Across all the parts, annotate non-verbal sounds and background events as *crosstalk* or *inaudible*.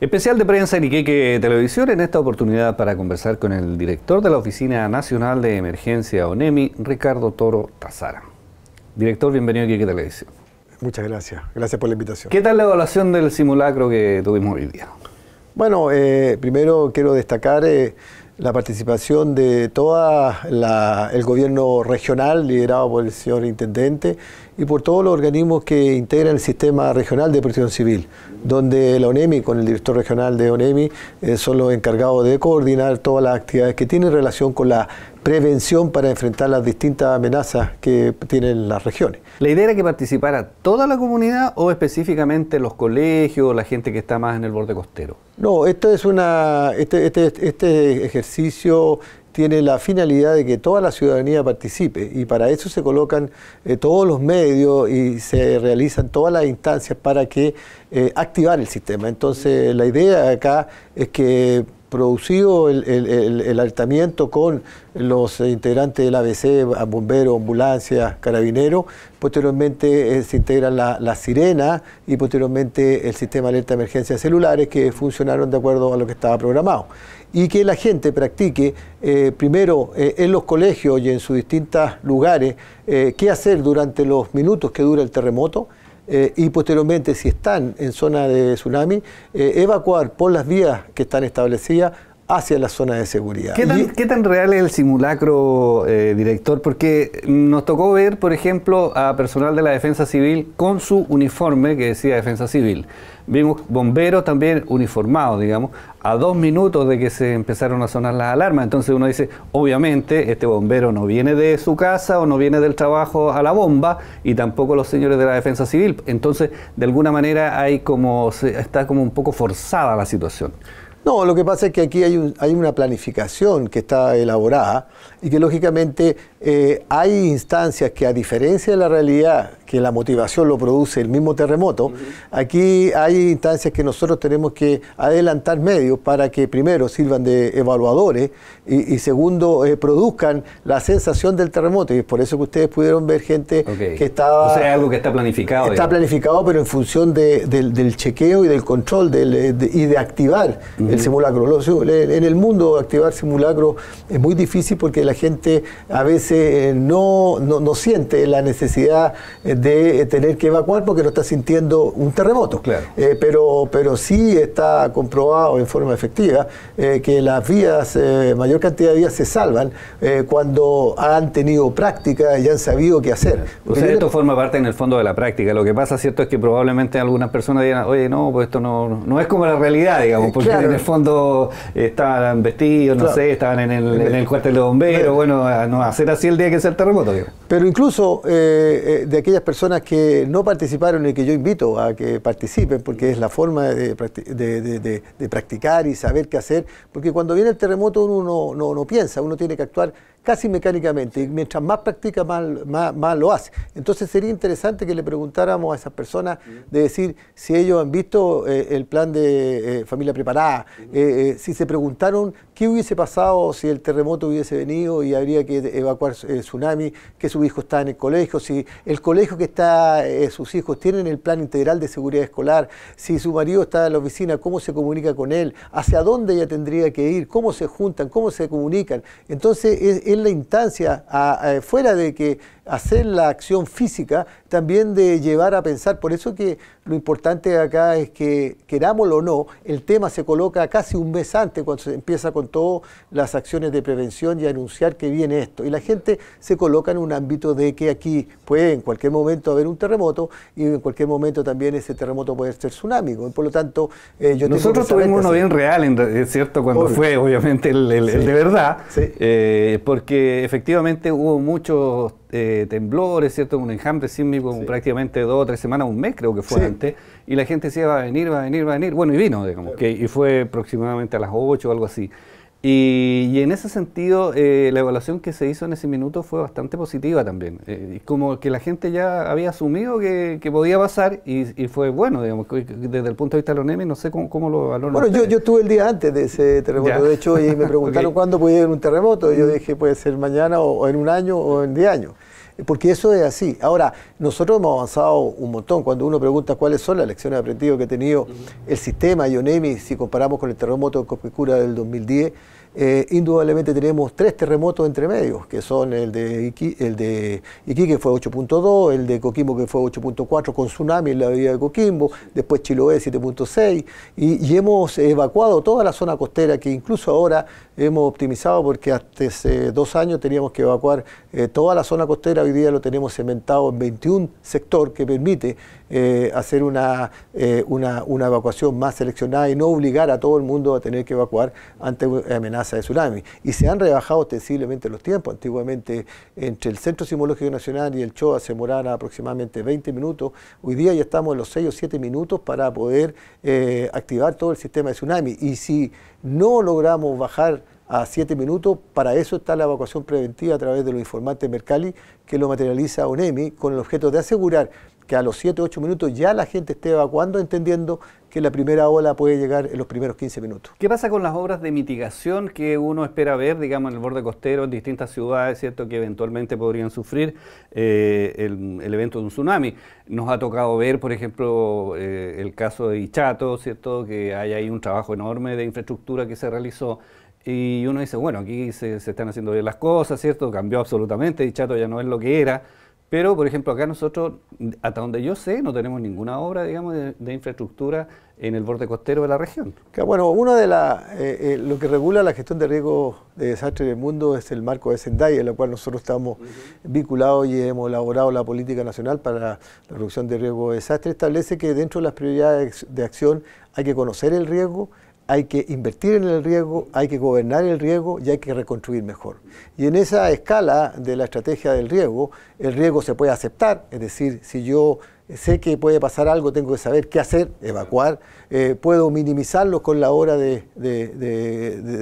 Especial de prensa en Iquique Televisión, en esta oportunidad para conversar con el director de la Oficina Nacional de Emergencia ONEMI, Ricardo Toro Tazara. Director, bienvenido a Iquique Televisión. Muchas gracias, gracias por la invitación. ¿Qué tal la evaluación del simulacro que tuvimos hoy día? Bueno, eh, primero quiero destacar eh, la participación de todo el gobierno regional liderado por el señor intendente y por todos los organismos que integran el sistema regional de protección civil, donde la ONEMI, con el director regional de ONEMI, eh, son los encargados de coordinar todas las actividades que tienen relación con la prevención para enfrentar las distintas amenazas que tienen las regiones. ¿La idea era que participara toda la comunidad o específicamente los colegios, la gente que está más en el borde costero? No, esto es una, este, este, este ejercicio tiene la finalidad de que toda la ciudadanía participe y para eso se colocan eh, todos los medios y se realizan todas las instancias para que eh, activar el sistema. Entonces la idea acá es que producido el, alertamiento con los integrantes del ABC, bomberos, ambulancias, carabineros. Posteriormente eh, se integra la, sirena y posteriormente el sistema de alerta de emergencias celulares que funcionaron de acuerdo a lo que estaba programado. Y que la gente practique eh, primero eh, en los colegios y en sus distintos lugares qué hacer durante los minutos que dura el terremoto eh, y posteriormente, si están en zona de tsunami, eh, evacuar por las vías que están establecidas hacia la zona de seguridad. ¿Qué tan, real es el simulacro, eh, director? Porque nos tocó ver, por ejemplo, a personal de la Defensa Civil con su uniforme que decía Defensa Civil. Vimos bomberos también uniformados, digamos, a dos minutos de que se empezaron a sonar las alarmas. Entonces uno dice, obviamente, este bombero no viene de su casa o no viene del trabajo a la bomba y tampoco los señores de la defensa civil. Entonces, de alguna manera hay como, está como un poco forzada la situación. No, lo que pasa es que aquí hay, hay una planificación que está elaborada y que lógicamente eh, hay instancias que a diferencia de la realidad, que la motivación lo produce el mismo terremoto, aquí hay instancias que nosotros tenemos que adelantar medios para que primero sirvan de evaluadores y, segundo eh, produzcan la sensación del terremoto. Y es por eso que ustedes pudieron ver gente que estaba... O sea, algo que está planificado. Está planificado, pero en función del, chequeo y del control eh, y de activar simulacro. en el mundo activar simulacro es muy difícil porque la gente a veces eh, no, no, siente la necesidad eh, de eh, tener que evacuar porque no está sintiendo un terremoto. pero, pero sí está comprobado en forma efectiva que las vías, mayor cantidad de vías se salvan cuando han tenido práctica y han sabido qué hacer. esto forma parte en el fondo de la práctica. Lo que pasa, cierto, es que probablemente algunas personas digan, oye, no, pues esto no, no es como la realidad, digamos, porque fondo estaban vestidos, no sé, estaban en el, cuartel de bomberos, bueno, no hacer así el día que sea el terremoto. Pero incluso eh, eh, de aquellas personas que no participaron y que yo invito a que participen, porque es la forma de, practicar y saber qué hacer, porque cuando viene el terremoto uno no piensa, uno tiene que actuar casi mecánicamente. Y mientras más practica, más, más, lo hace. Entonces sería interesante que le preguntáramos a esas personas de decir si ellos han visto eh, el plan de eh, familia preparada, eh, si se preguntaron qué hubiese pasado si el terremoto hubiese venido y habría que evacuar el tsunami, que su hijo está en el colegio, si el colegio que está sus hijos tienen el plan integral de seguridad escolar, si su marido está en la oficina, cómo se comunica con él, hacia dónde ella tendría que ir, cómo se juntan, cómo se comunican. Entonces, es la instancia, a, eh, fuera de que hacer la acción física, también de llevar a pensar. Por eso que lo importante acá es que, querámoslo o no, el tema se coloca casi un mes antes, cuando se empieza con todas las acciones de prevención y anunciar que viene esto. Y la gente se coloca en un ámbito de que aquí puede en cualquier momento haber un terremoto y en cualquier momento también ese terremoto puede ser tsunami. Por lo tanto, eh, yo Nosotros tengo tuvimos uno bien real, es cierto, cuando fue obviamente el, de verdad, eh, porque efectivamente hubo muchos eh, temblores, ¿cierto? Un enjambre sísmico prácticamente dos o tres semanas, un mes creo que fue antes, y la gente decía va a venir, va a venir, va a venir, bueno, y vino, digamos, y fue aproximadamente a las 8 o algo así. Y, en ese sentido, eh, la evaluación que se hizo en ese minuto fue bastante positiva también. Eh, como que la gente ya había asumido que, podía pasar y, fue bueno, digamos, desde el punto de vista de los NEMI, no sé cómo, lo evaluaron. Bueno, yo, estuve el día antes de ese terremoto, de hecho, y me *laughs* preguntaron cuándo podía haber un terremoto. Yo mm. dije, puede ser mañana o, en un año o en 10 años porque eso es así. Ahora, nosotros hemos avanzado un montón. Cuando uno pregunta cuáles son las lecciones aprendidas que ha tenido el sistema Ionemi, si comparamos con el terremoto de Copicura del 2010, eh, indudablemente tenemos tres terremotos entre medios, que son el de, el de Iquique que fue 8.2, el de Coquimbo que fue 8.4 con tsunami en la avenida de Coquimbo, después Chiloé 7.6, y, hemos evacuado toda la zona costera que incluso ahora hemos optimizado porque hasta hace dos años teníamos que evacuar eh, toda la zona costera, hoy día lo tenemos cementado en 21 sector que permite eh, hacer una, una, una evacuación más seleccionada y no obligar a todo el mundo a tener que evacuar ante amenazas de tsunami. Y se han rebajado ostensiblemente los tiempos. Antiguamente, entre el Centro Sismológico Nacional y el CHOA se demoraban aproximadamente 20 minutos. Hoy día ya estamos en los 6 o 7 minutos para poder eh, activar todo el sistema de tsunami. Y si no logramos bajar a 7 minutos. Para eso está la evacuación preventiva a través de los informantes Mercalli, que lo materializa ONEMI con el objeto de asegurar que a los 7, 8 minutos ya la gente esté evacuando, entendiendo que la primera ola puede llegar en los primeros 15 minutos. ¿Qué pasa con las obras de mitigación que uno espera ver, digamos, en el borde costero, en distintas ciudades, ¿cierto?, que eventualmente podrían sufrir eh, el, evento de un tsunami? Nos ha tocado ver, por ejemplo, eh, el caso de Ichato, ¿cierto?, que hay ahí un trabajo enorme de infraestructura que se realizó. Y uno dice, bueno, aquí se, están haciendo bien las cosas, ¿cierto? Cambió absolutamente, Ichato ya no es lo que era. Pero, por ejemplo, acá nosotros, hasta donde yo sé, no tenemos ninguna obra, de, infraestructura en el borde costero de la región. bueno, uno de la, eh, eh, lo que regula la gestión de riesgo de desastre del mundo es el marco de Sendai, en el cual nosotros estamos vinculados y hemos elaborado la política nacional para la reducción de riesgo de desastre. Establece que dentro de las prioridades de acción hay que conocer el riesgo, hay que invertir en el riesgo, hay que gobernar el riesgo y hay que reconstruir mejor. Y en esa escala de la estrategia del riesgo, el riesgo se puede aceptar, es decir, si yo sé que puede pasar algo, tengo que saber qué hacer, evacuar, eh, puedo minimizarlo con la hora de,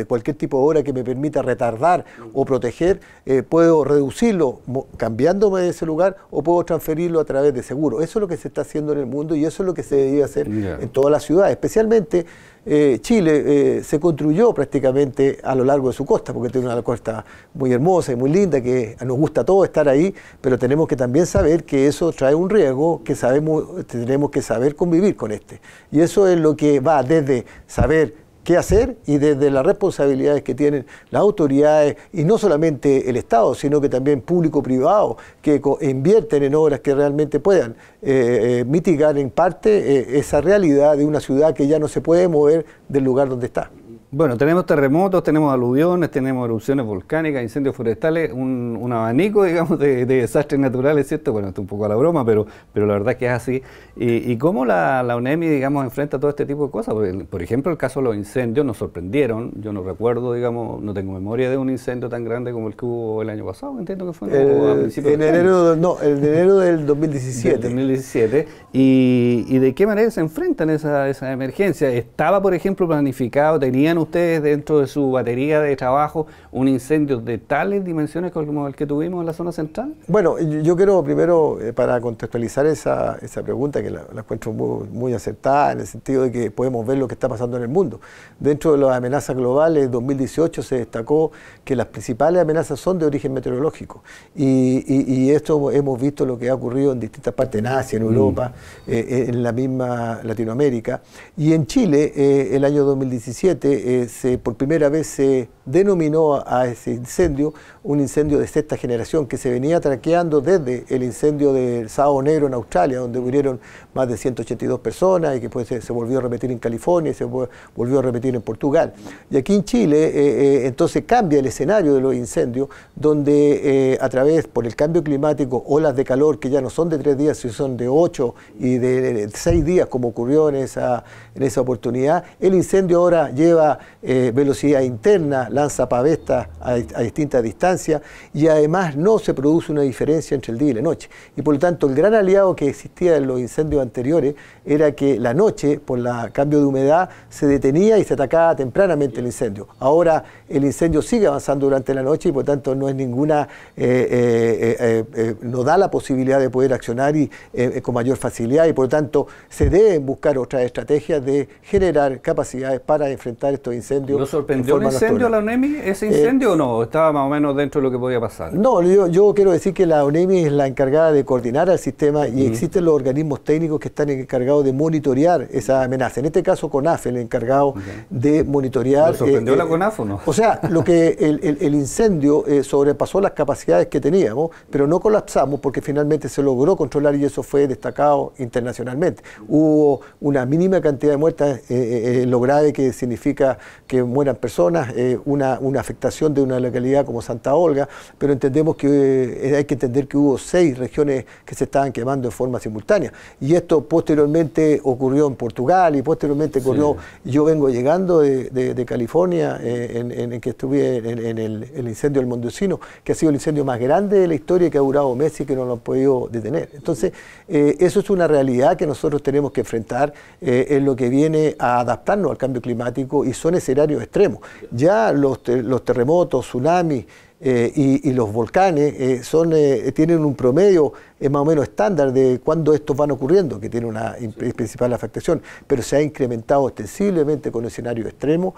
cualquier tipo de hora que me permita retardar o proteger, eh, puedo reducirlo cambiándome de ese lugar o puedo transferirlo a través de seguro. Eso es lo que se está haciendo en el mundo y eso es lo que se debe hacer en todas las ciudades, especialmente eh, Chile eh, se construyó prácticamente a lo largo de su costa, porque tiene una costa muy hermosa y muy linda, que nos gusta todo estar ahí, pero tenemos que también saber que eso trae un riesgo que sabemos, tenemos que saber convivir con este. Y eso es lo que va desde saber qué hacer y desde las responsabilidades que tienen las autoridades y no solamente el Estado, sino que también público-privado, que invierten en obras que realmente puedan eh, eh, mitigar en parte eh, esa realidad de una ciudad que ya no se puede mover del lugar donde está. Bueno, tenemos terremotos, tenemos aluviones, tenemos erupciones volcánicas, incendios forestales, un, abanico, *laughs* digamos, de, desastres naturales, ¿cierto? Bueno, esto un poco a la broma, pero, pero la verdad es que es así. ¿Y, cómo la, UNEMI, digamos, enfrenta todo este tipo de cosas? por ejemplo, el caso de los incendios nos sorprendieron. Yo no recuerdo, digamos, no tengo memoria de un incendio tan grande como el que hubo el año pasado, entiendo que fue. El, en enero, no, el enero del 2017. 2017. Y, de qué manera se enfrentan esa, esa emergencia? ¿Estaba, por ejemplo, planificado, tenían ustedes dentro de su batería de trabajo un incendio de tales dimensiones como el que tuvimos en la zona central? Bueno, yo quiero primero, eh, para contextualizar esa, pregunta, que la, encuentro muy, muy, acertada, en el sentido de que podemos ver lo que está pasando en el mundo. Dentro de las amenazas globales, en 2018 se destacó que las principales amenazas son de origen meteorológico. Y, esto hemos visto lo que ha ocurrido en distintas partes, en Asia, en mm. Europa, eh, eh, en la misma Latinoamérica. Y en Chile, el año 2017, eh, por primera vez se denominó a ese incendio un incendio de sexta generación que se venía traqueando desde el incendio del Sábado Negro en Australia, donde murieron más de 182 personas y que pues, se volvió a repetir en California y se volvió a repetir en Portugal. Y aquí en Chile eh, eh, entonces cambia el escenario de los incendios, donde a través, por el cambio climático, olas de calor que ya no son de tres días, sino son de ocho y de, seis días, como ocurrió en esa, en esa oportunidad, el incendio ahora lleva eh, velocidad interna, lanza pavestas a, distintas distancias y además no se produce una diferencia entre el día y la noche. Y por lo tanto el gran aliado que existía en los incendios anteriores era que la noche, por el cambio de humedad, se detenía y se atacaba tempranamente el incendio. Ahora el incendio sigue avanzando durante la noche y por lo tanto no es ninguna, eh, eh, no da la posibilidad de poder accionar y, con mayor facilidad y por lo tanto se deben buscar otras estrategias de generar capacidades para enfrentar estos incendios. ¿Lo sorprendió el incendio a la UNEMI? ¿Ese incendio eh, o no? ¿Estaba más o menos dentro de lo que podía pasar? No, yo, quiero decir que la UNEMI es la encargada de coordinar al sistema y existen los organismos técnicos que están encargados de monitorear esa amenaza. En este caso, CONAF, el encargado de monitorear. ¿Lo sorprendió eh, la eh, CONAF o no? O sea, lo que el, incendio sobrepasó las capacidades que teníamos, pero no colapsamos porque finalmente se logró controlar y eso fue destacado internacionalmente. Hubo una mínima cantidad de muertas eh, lo grave que significa que mueran personas, eh, una, afectación de una localidad como Santa Olga, pero entendemos que eh, hay que entender que hubo seis regiones que se estaban quemando en forma simultánea. Y esto posteriormente ocurrió en Portugal y posteriormente ocurrió, yo vengo llegando de, California, eh, en, que estuve en, el, incendio del Mondocino, que ha sido el incendio más grande de la historia que ha durado meses y que no lo han podido detener. Entonces, eso es una realidad que nosotros tenemos que enfrentar en lo que viene a adaptarnos al cambio climático y sobre son escenarios extremos. Ya los, los terremotos, tsunamis eh, y, los volcanes eh, son, eh, tienen un promedio más o menos estándar de cuando estos van ocurriendo, que tiene una principal afectación, pero se ha incrementado ostensiblemente con escenarios extremos,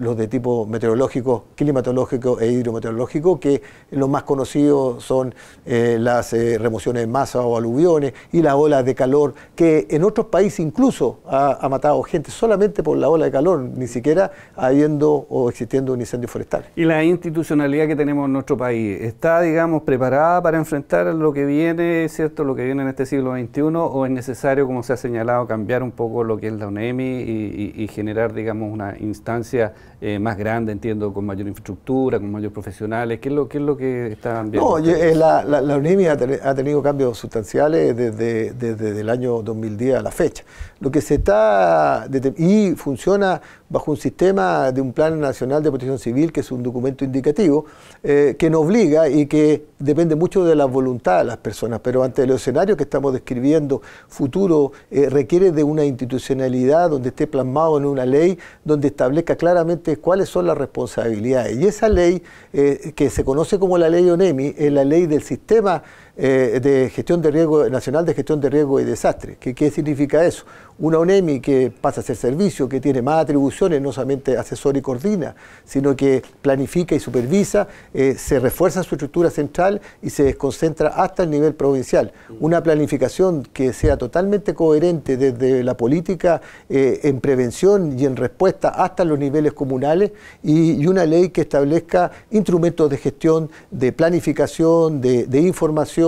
los de tipo meteorológico, climatológico e hidrometeorológico, que los más conocidos son las remociones de masa o aluviones y las olas de calor, que en otros países incluso ha, ha matado gente solamente por la ola de calor, ni siquiera habiendo o existiendo un incendio forestal. Y la institucionalidad que tenemos en nuestro país está, digamos, preparada para enfrentar lo que viene, ¿cierto? Lo que viene en este siglo XXI o es necesario, como se ha señalado, cambiar un poco lo que es la UNEMI y, generar, digamos, una instancia eh, más grande, entiendo, con mayor infraestructura, con mayores profesionales? ¿Qué es lo, qué es lo que está viendo? No, eh, la, la, UNEMI ha, tenido cambios sustanciales desde, desde el año 2010 a la fecha. Lo que se está... y funciona bajo un sistema de un Plan Nacional de Protección Civil, que es un documento indicativo, eh, que nos obliga y que depende mucho de la voluntad de las personas, pero ante el escenario que estamos describiendo, futuro eh, requiere de una institucionalidad donde esté plasmado en una ley, donde establezca claramente cuáles son las responsabilidades. Y esa ley, eh, que se conoce como la ley ONEMI, es la ley del sistema eh, de gestión de riesgo nacional de gestión de riesgo y desastre. ¿Qué, ¿Qué, significa eso? Una UNEMI que pasa a ser servicio, que tiene más atribuciones, no solamente asesora y coordina, sino que planifica y supervisa, eh, se refuerza su estructura central y se desconcentra hasta el nivel provincial. Una planificación que sea totalmente coherente desde la política eh, en prevención y en respuesta hasta los niveles comunales y, una ley que establezca instrumentos de gestión, de planificación, de información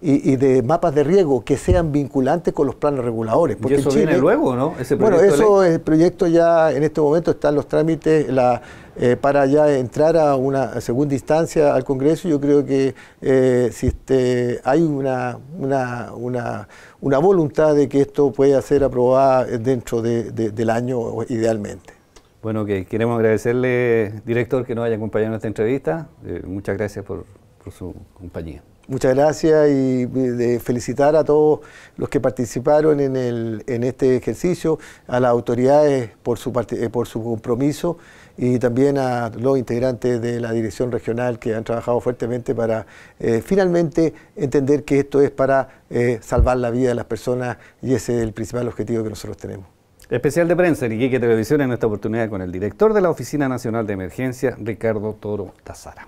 y, de mapas de riesgo que sean vinculantes con los planes reguladores. Porque ¿Y eso viene luego, ¿no? bueno, eso, el proyecto ya en este momento están los trámites eh, para ya entrar a una segunda instancia al Congreso. Yo creo que eh, si este, hay una, voluntad de que esto pueda ser aprobado dentro del año idealmente. Bueno, queremos agradecerle, director, que nos haya acompañado en esta entrevista. Eh, muchas gracias por su compañía. Muchas gracias y felicitar a todos los que participaron en, este ejercicio, a las autoridades por su, eh, por su compromiso y también a los integrantes de la dirección regional que han trabajado fuertemente para eh, finalmente entender que esto es para eh, salvar la vida de las personas y ese es el principal objetivo que nosotros tenemos. Especial de prensa en Iquique Televisión en esta oportunidad con el director de la Oficina Nacional de Emergencia, Ricardo Toro Tazara.